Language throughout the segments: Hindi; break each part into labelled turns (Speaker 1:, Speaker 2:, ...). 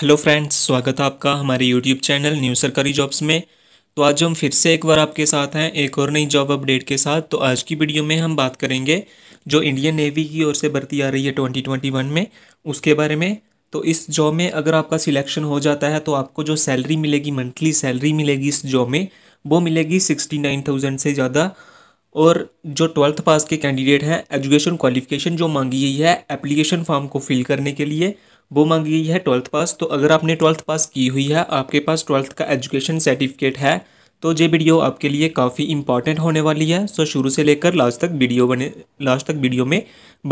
Speaker 1: हेलो फ्रेंड्स स्वागत है आपका हमारे YouTube channel new Sarkari jobs में तो आज हम फिर से एक बार आपके साथ हैं एक और नई जॉब अपडेट के साथ तो आज की वीडियो में हम बात करेंगे जो इंडियन नेवी की ओर से भर्ती आ रही है 2021 में उसके बारे में तो इस जॉब में अगर आपका सिलेक्शन हो जाता है तो आपको जो सैलरी मिलेगी मंथली सैलरी मिलेगी इस जॉब में वो मिलेगी सिक्सटी नाइन थाउजेंड से ज़्यादा और जो ट्वेल्थ पास के कैंडिडेट हैं एजुकेशन क्वालिफिकेशन जो मांगी गई है एप्लीकेशन फॉर्म को फिल करने के लिए वो मांगी गई है ट्वेल्थ पास तो अगर आपने ट्वेल्थ पास की हुई है आपके पास ट्वेल्थ का एजुकेशन सर्टिफिकेट है तो ये वीडियो आपके लिए काफ़ी इंपॉर्टेंट होने वाली है सो शुरू से लेकर लास्ट तक वीडियो बने लास्ट तक वीडियो में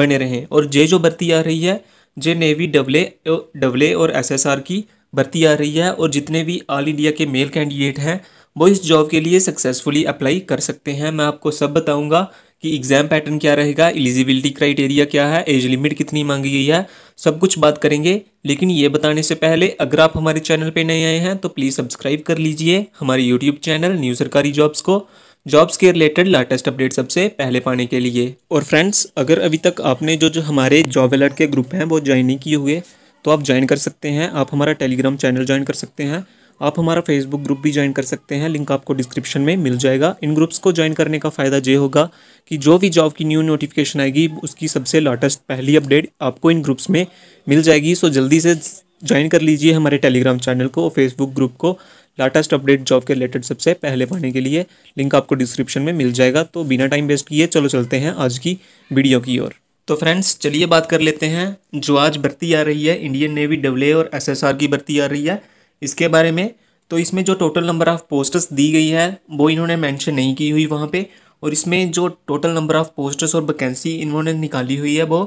Speaker 1: बने रहें और जे जो भर्ती आ रही है जे नेवी डबले डबले और एसएसआर की भर्ती आ रही है और जितने भी ऑल इंडिया के मेल कैंडिडेट हैं वो इस जॉब के लिए सक्सेसफुली अप्लाई कर सकते हैं मैं आपको सब बताऊंगा कि एग्जाम पैटर्न क्या रहेगा एलिजिबिलिटी क्राइटेरिया क्या है एज लिमिट कितनी मांगी गई है सब कुछ बात करेंगे लेकिन ये बताने से पहले अगर आप हमारे चैनल पे नए आए हैं तो प्लीज़ सब्सक्राइब कर लीजिए हमारे YouTube channel new Sarkari jobs को जॉब्स के रिलेटेड लाटेस्ट अपडेट सबसे पहले पाने के लिए और फ्रेंड्स अगर अभी तक आपने जो जो हमारे जॉब अलर्ट के ग्रुप हैं वो ज्वाइन नहीं किए हुए तो आप ज्वाइन कर सकते हैं आप हमारा टेलीग्राम चैनल ज्वाइन कर सकते हैं आप हमारा फेसबुक ग्रुप भी ज्वाइन कर सकते हैं लिंक आपको डिस्क्रिप्शन में मिल जाएगा इन ग्रुप्स को ज्वाइन करने का फ़ायदा ये होगा कि जो भी जॉब की न्यू नोटिफिकेशन आएगी उसकी सबसे लाटेस्ट पहली अपडेट आपको इन ग्रुप्स में मिल जाएगी सो जल्दी से ज्वाइन कर लीजिए हमारे टेलीग्राम चैनल को और फेसबुक ग्रुप को लाटेस्ट अपडेट जॉब के रिलेटेड सबसे पहले पाने के लिए लिंक आपको डिस्क्रिप्शन में मिल जाएगा तो बिना टाइम वेस्ट किए चलो चलते हैं आज की वीडियो की ओर तो फ्रेंड्स चलिए बात कर लेते हैं जो आज भर्ती आ रही है इंडियन नेवी डबल और एसएसआर की भर्ती आ रही है इसके बारे में तो इसमें जो टोटल नंबर ऑफ़ पोस्टर्स दी गई है वो इन्होंने मेंशन नहीं की हुई वहाँ पे और इसमें जो टोटल नंबर ऑफ़ पोस्टर्स और वैकेंसी इन्होंने निकाली हुई है वो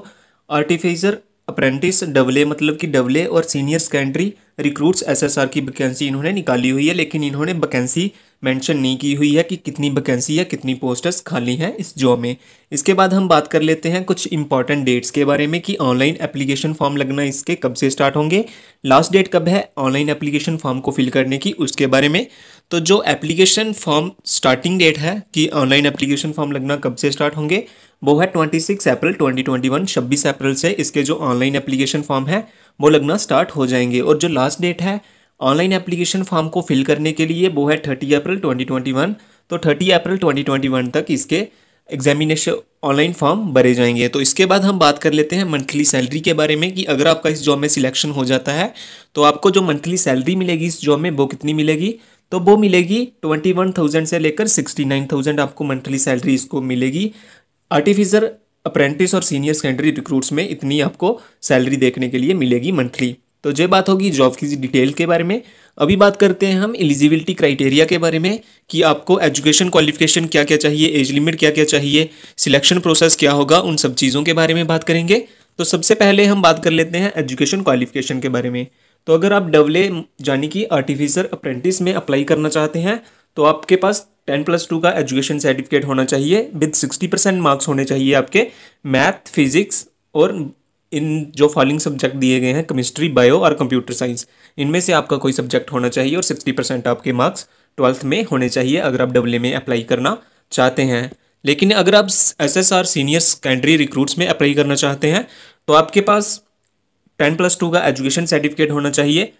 Speaker 1: आर्टिफिशर अप्रेंटिस डबल ए मतलब कि डबल ए और सीनियर सेकेंडरी रिक्रूट्स एसएसआर की वैकेंसी इन्होंने निकाली हुई है लेकिन इन्होंने वैकेंसी मेंशन नहीं की हुई है कि कितनी वैकेंसी है कितनी पोस्टर्स खाली हैं इस जॉब में इसके बाद हम बात कर लेते हैं कुछ इंपॉर्टेंट डेट्स के बारे में कि ऑनलाइन एप्लीकेशन फॉर्म लगना इसके कब से स्टार्ट होंगे लास्ट डेट कब है ऑनलाइन एप्लीकेशन फॉर्म को फिल करने की उसके बारे में तो जो एप्लीकेशन फॉर्म स्टार्टिंग डेट है कि ऑनलाइन एप्लीकेशन फॉर्म लगना कब से स्टार्ट होंगे वो है twenty six April twenty twenty one छब्बीस अप्रैल से इसके जो ऑनलाइन एप्लीकेशन फॉर्म है वो लगना स्टार्ट हो जाएंगे और जो लास्ट डेट है ऑनलाइन एप्लीकेशन फॉर्म को फिल करने के लिए वो है thirty April twenty twenty one तो thirty April twenty twenty one तक इसके एग्जामिनेशन ऑनलाइन फॉर्म भरे जाएंगे तो इसके बाद हम बात कर लेते हैं मंथली सैलरी के बारे में कि अगर आपका इस जॉब में सिलेक्शन हो जाता है तो आपको जो मंथली सैलरी मिलेगी इस जॉब में वो कितनी मिलेगी तो वो मिलेगी ट्वेंटी वन थाउजेंड से लेकर सिक्सटी नाइन थाउजेंड आपको मंथली सैलरी इसको मिलेगी आर्टिफिसर अप्रेंटिस और सीनियर सेकेंडरी रिक्रूट्स में इतनी आपको सैलरी देखने के लिए मिलेगी मंथली तो ये बात होगी जॉब की डिटेल के बारे में अभी बात करते हैं हम एलिजिबिलिटी क्राइटेरिया के बारे में कि आपको एजुकेशन क्वालिफिकेशन क्या क्या चाहिए एज लिमिट क्या क्या चाहिए सिलेक्शन प्रोसेस क्या होगा उन सब चीज़ों के बारे में बात करेंगे तो सबसे पहले हम बात कर लेते हैं एजुकेशन क्वालिफिकेशन के बारे में तो अगर आप डबले यानी कि आर्टिफिशियल अप्रेंटिस में अप्लाई करना चाहते हैं तो आपके पास टेन प्लस टू का एजुकेशन सर्टिफिकेट होना चाहिए विद सिक्सटी परसेंट मार्क्स होने चाहिए आपके मैथ फिजिक्स और इन जो फॉलोइंग सब्जेक्ट दिए गए हैं केमिस्ट्री बायो और कंप्यूटर साइंस इनमें से आपका कोई सब्जेक्ट होना चाहिए और सिक्सटी परसेंट आपके मार्क्स ट्वेल्थ में होने चाहिए अगर आप डब्ल्यू में अप्लाई करना चाहते हैं लेकिन अगर आप S S R senior secondary recruits में अप्लाई करना चाहते हैं तो आपके पास टेन प्लस टू का एजुकेशन सर्टिफिकेट होना चाहिए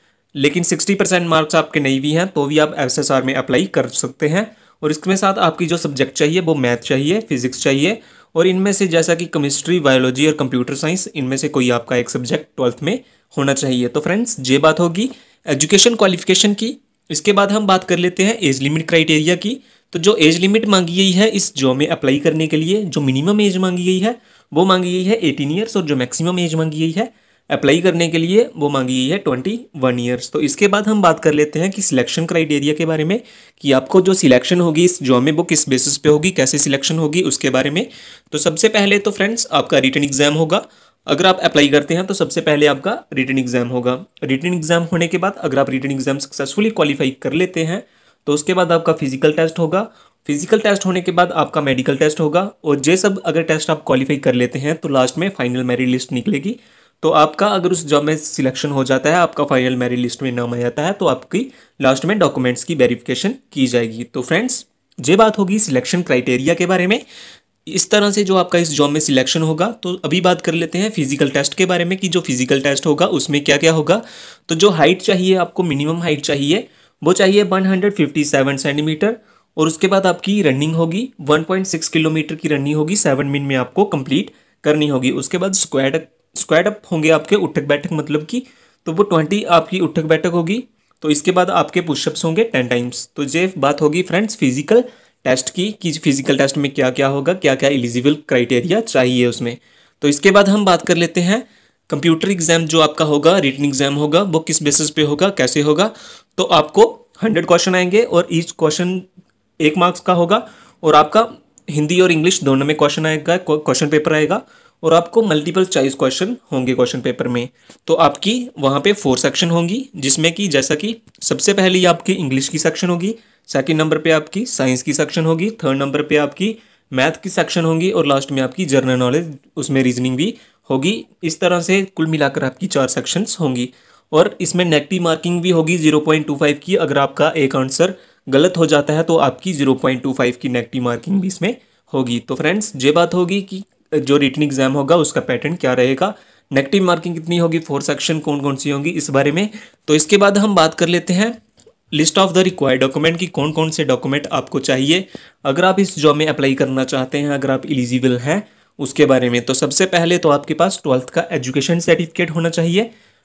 Speaker 1: लेकिन सिक्सटी परसेंट मार्क्स आपके नहीं भी हैं तो भी आप एस एस आर में अप्लाई कर सकते हैं और इसके साथ आपकी जो सब्जेक्ट चाहिए वो मैथ चाहिए फिजिक्स चाहिए और इनमें से जैसा कि केमिस्ट्री बायोलॉजी और कंप्यूटर साइंस इनमें से कोई आपका एक सब्जेक्ट ट्वेल्थ में होना चाहिए तो फ्रेंड्स ये बात होगी एजुकेशन क्वालिफिकेशन की इसके बाद हम बात कर लेते हैं एज लिमिट क्राइटेरिया की तो जो एज लिमिट मांगी गई है इस जॉब में अप्लाई करने के लिए जो मिनिमम एज मांगी गई है वो मांगी गई है एटीन ईयर्स और जो मैक्सिमम एज मांगी गई है अप्लाई करने के लिए वो मांगी गई है ट्वेंटी वन ईयर्स तो इसके बाद हम बात कर लेते हैं कि सिलेक्शन क्राइटेरिया के बारे में कि आपको जो सिलेक्शन होगी इस जॉब में वो किस बेसिस पे होगी कैसे सिलेक्शन होगी उसके बारे में तो सबसे पहले तो फ्रेंड्स आपका रिटर्न एग्जाम होगा अगर आप अप्लाई करते हैं तो सबसे पहले आपका रिटर्न एग्जाम होगा रिटर्न एग्जाम होने के बाद अगर आप रिटर्न एग्जाम सक्सेसफुली क्वालिफाई कर लेते हैं तो उसके बाद आपका फिजिकल टेस्ट होगा फिजिकल टेस्ट होने के बाद आपका मेडिकल टेस्ट होगा और जे सब अगर टेस्ट आप क्वालिफाई कर लेते हैं तो लास्ट में फाइनल मेरिट लिस्ट निकलेगी तो आपका अगर उस जॉब में सिलेक्शन हो जाता है आपका फाइनल मेरिट लिस्ट में नाम आ जाता है तो आपकी लास्ट में डॉक्यूमेंट्स की वेरिफिकेशन की जाएगी तो फ्रेंड्स ये बात होगी सिलेक्शन क्राइटेरिया के बारे में इस तरह से जो आपका इस जॉब में सिलेक्शन होगा तो अभी बात कर लेते हैं फिजिकल टेस्ट के बारे में कि जो फिजिकल टेस्ट होगा उसमें क्या क्या होगा तो जो हाइट चाहिए आपको मिनिमम हाइट चाहिए वो चाहिए 157 सेंटीमीटर और उसके बाद आपकी रनिंग होगी 1.6 किलोमीटर की रनिंग होगी सेवन मिनट में आपको कंप्लीट करनी होगी उसके बाद स्क्वाड स्क्वाड अप होंगे आपके उठक बैठक मतलब कि तो वो ट्वेंटी आपकी उठक बैठक होगी तो इसके बाद आपके पुशअप्स होंगे टेन टाइम्स तो ये बात होगी फ्रेंड्स फिजिकल टेस्ट की कि फिजिकल टेस्ट में क्या क्या होगा क्या क्या एलिजिबल क्राइटेरिया चाहिए उसमें तो इसके बाद हम बात कर लेते हैं कंप्यूटर एग्जाम जो आपका होगा रिटन एग्जाम होगा वो किस बेसिस पे होगा कैसे होगा तो आपको हंड्रेड क्वेश्चन आएंगे और ईच क्वेश्चन एक मार्क्स का होगा और आपका हिंदी और इंग्लिश दोनों में क्वेश्चन आएगा क्वेश्चन पेपर आएगा और आपको मल्टीपल चॉइस क्वेश्चन होंगे क्वेश्चन पेपर में तो आपकी वहाँ पे फोर सेक्शन होंगी जिसमें कि जैसा कि सबसे पहले आपकी इंग्लिश की सेक्शन होगी सेकंड नंबर पे आपकी साइंस की सेक्शन होगी थर्ड नंबर पे आपकी मैथ की सेक्शन होगी और लास्ट में आपकी जर्नल नॉलेज उसमें रीजनिंग भी होगी इस तरह से कुल मिलाकर आपकी चार सेक्शंस होंगी और इसमें नेगेटिव मार्किंग भी होगी जीरो पॉइंट टू फाइव की अगर आपका एक आंसर गलत हो जाता है तो आपकी जीरो पॉइंट टू फाइव की नेगेटिव मार्किंग भी इसमें होगी तो फ्रेंड्स ये बात होगी कि जो रिटर्न एग्जाम होगा उसका पैटर्न क्या रहेगा नेगेटिव मार्किंग कितनी होगी फोर सेक्शन कौन कौन सी होंगी इस बारे में तो इसके बाद हम बात कर लेते हैं list of the required document की कौन कौन से डॉक्यूमेंट आपको चाहिए अगर आप इस जॉब में अप्लाई करना चाहते हैं अगर आप इलिजिबल हैं उसके बारे में तो सबसे पहले तो आपके पास ट्वेल्थ का एजुकेशन सर्टिफिकेट होना चाहिए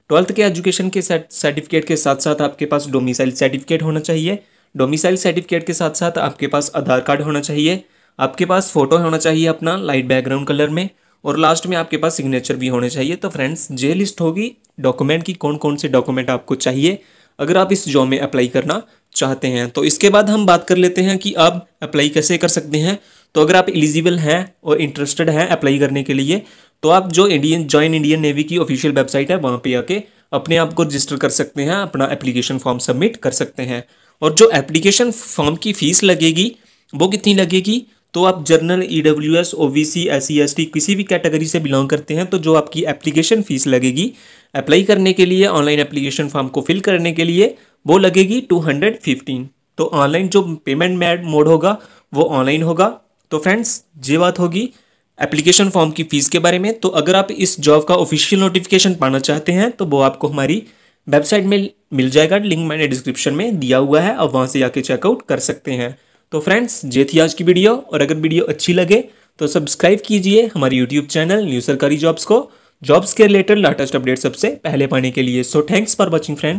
Speaker 1: ट्वेल्थ के एजुकेशन के सर्टिफिकेट के साथ साथ आपके पास डोमिसाइल सर्टिफिकेट होना चाहिए डोमिसाइल सर्टिफिकेट के साथ साथ आपके पास आधार कार्ड होना चाहिए आपके पास फोटो होना चाहिए अपना लाइट बैकग्राउंड कलर में और लास्ट में आपके पास सिग्नेचर भी होने चाहिए तो फ्रेंड्स जे लिस्ट होगी डॉक्यूमेंट की कौन कौन से डॉक्यूमेंट आपको चाहिए अगर आप इस जॉब में अप्लाई करना चाहते हैं तो इसके बाद हम बात कर लेते हैं कि आप अप्लाई कैसे कर सकते हैं तो अगर आप एलिजिबल हैं और इंटरेस्टेड हैं अप्लाई करने के लिए तो आप जो इंडियन ज्वाइन इंडियन नेवी की ऑफिशियल वेबसाइट है वहाँ पर आके अपने आप को रजिस्टर कर सकते हैं अपना एप्लीकेशन फॉर्म सबमिट कर सकते हैं और जो एप्लीकेशन फॉर्म की फ़ीस लगेगी वो कितनी लगेगी तो आप general E W S O B C S C S T किसी भी कैटेगरी से बिलोंग करते हैं तो जो आपकी एप्लीकेशन फ़ीस लगेगी अप्लाई करने के लिए ऑनलाइन एप्लीकेशन फॉर्म को फिल करने के लिए वो लगेगी टू हंड्रेड फिफ्टीन तो ऑनलाइन जो पेमेंट मोड होगा वो ऑनलाइन होगा तो फ्रेंड्स ये बात होगी एप्लीकेशन फॉर्म की फ़ीस के बारे में तो अगर आप इस जॉब का ऑफिशियल नोटिफिकेशन पाना चाहते हैं तो वो आपको हमारी वेबसाइट में मिल जाएगा लिंक मैंने डिस्क्रिप्शन में दिया हुआ है आप वहाँ से जाके चेकआउट कर सकते हैं तो फ्रेंड्स ये थी आज की वीडियो और अगर वीडियो अच्छी लगे तो सब्सक्राइब कीजिए हमारे YouTube channel new Sarkari jobs को जॉब्स के रिलेटेड लेटेस्ट अपडेट सबसे पहले पाने के लिए so thanks for watching friend